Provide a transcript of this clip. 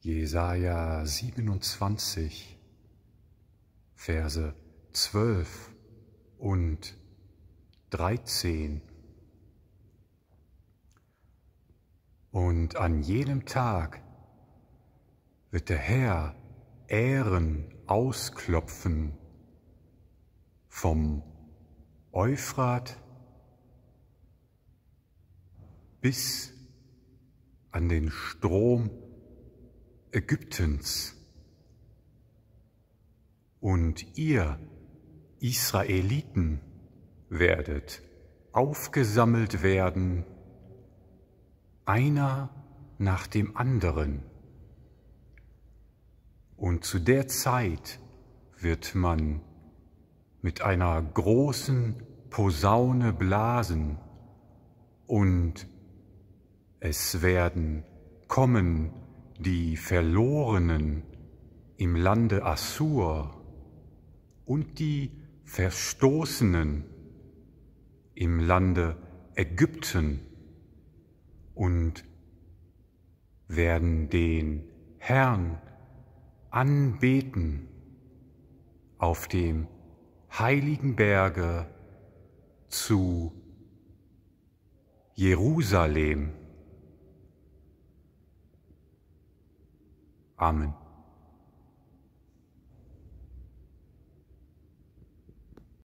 Jesaja 27, Verse 12 und 13. Und an jenem Tag wird der Herr Ähren ausklopfen vom Euphrat bis an den Strom Ägyptens. Und ihr, Israeliten, werdet aufgesammelt werden, einer nach dem anderen. Und zu der Zeit wird man mit einer großen Posaune blasen, und es werden kommen die Verlorenen im Lande Assur und die Verstoßenen im Lande Ägypten und werden den Herrn anbeten auf dem heiligen Berge zu Jerusalem. Amen.